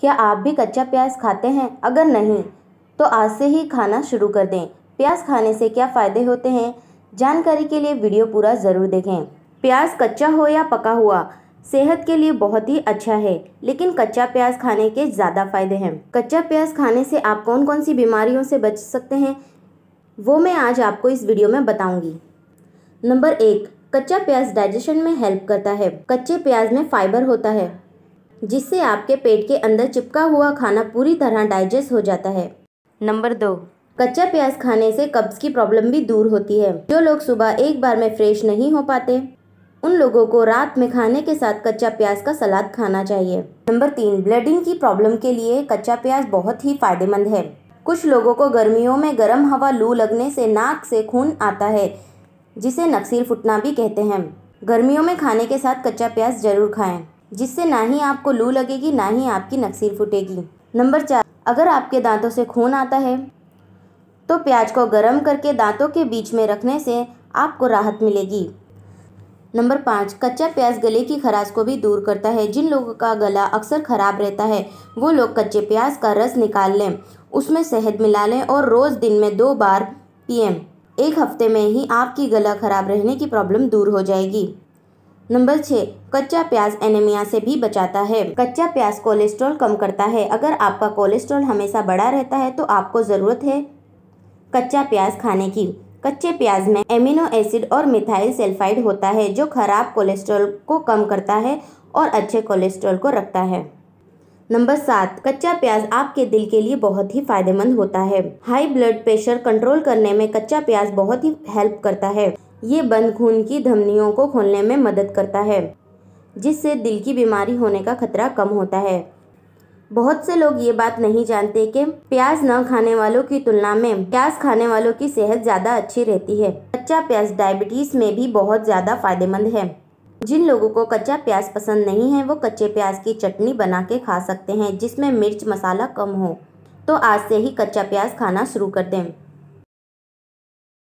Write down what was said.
क्या आप भी कच्चा प्याज खाते हैं अगर नहीं तो आज से ही खाना शुरू कर दें प्याज खाने से क्या फ़ायदे होते हैं जानकारी के लिए वीडियो पूरा ज़रूर देखें प्याज कच्चा हो या पका हुआ सेहत के लिए बहुत ही अच्छा है लेकिन कच्चा प्याज खाने के ज़्यादा फायदे हैं कच्चा प्याज खाने से आप कौन कौन सी बीमारियों से बच सकते हैं वो मैं आज आपको इस वीडियो में बताऊंगी नंबर एक कच्चा प्याज डाइजेशन में हेल्प करता है कच्चे प्याज में फाइबर होता है जिससे आपके पेट के अंदर चिपका हुआ खाना पूरी तरह डाइजेस्ट हो जाता है नंबर दो कच्चा प्याज खाने से कब्ज़ की प्रॉब्लम भी दूर होती है जो लोग सुबह एक बार में फ्रेश नहीं हो पाते उन लोगों को रात में खाने के साथ कच्चा प्याज का सलाद खाना चाहिए नंबर तीन ब्लडिंग की प्रॉब्लम के लिए कच्चा प्याज बहुत ही फायदेमंद है कुछ लोगों को गर्मियों में गर्म हवा लू लगने से नाक से खून आता है जिसे नक्सील फुटना भी कहते हैं गर्मियों में खाने के साथ कच्चा प्याज जरूर खाएं जिससे ना ही आपको लू लगेगी ना ही आपकी नक्सीर फूटेगी नंबर चार अगर आपके दांतों से खून आता है तो प्याज को गर्म करके दांतों के बीच में रखने से आपको राहत मिलेगी नंबर पाँच कच्चा प्याज गले की खराश को भी दूर करता है जिन लोगों का गला अक्सर खराब रहता है वो लोग कच्चे प्याज का रस निकाल लें उसमें शहद मिला लें और रोज़ दिन में दो बार पिए एक हफ्ते में ही आपकी गला खराब रहने की प्रॉब्लम दूर हो जाएगी नंबर छः कच्चा प्याज एनेमिया से भी बचाता है कच्चा प्याज कोलेस्ट्रॉल कम करता है अगर आपका कोलेस्ट्रॉल हमेशा बड़ा रहता है तो आपको ज़रूरत है कच्चा प्याज खाने की कच्चे प्याज में एमिनो एसिड और मिथाइल सल्फाइड होता है जो खराब कोलेस्ट्रॉल को कम करता है और अच्छे कोलेस्ट्रॉल को रखता है नंबर सात कच्चा प्याज आपके दिल के लिए बहुत ही फायदेमंद होता है हाई ब्लड प्रेशर कंट्रोल करने में कच्चा प्याज बहुत ही हेल्प करता है ये बंद खून की धमनियों को खोलने में मदद करता है जिससे दिल की बीमारी होने का खतरा कम होता है बहुत से लोग ये बात नहीं जानते कि प्याज न खाने वालों की तुलना में प्याज खाने वालों की सेहत ज़्यादा अच्छी रहती है कच्चा प्याज डायबिटीज़ में भी बहुत ज़्यादा फायदेमंद है जिन लोगों को कच्चा प्याज पसंद नहीं है वो कच्चे प्याज की चटनी बना के खा सकते हैं जिसमें मिर्च मसाला कम हो तो आज से ही कच्चा प्याज खाना शुरू कर दें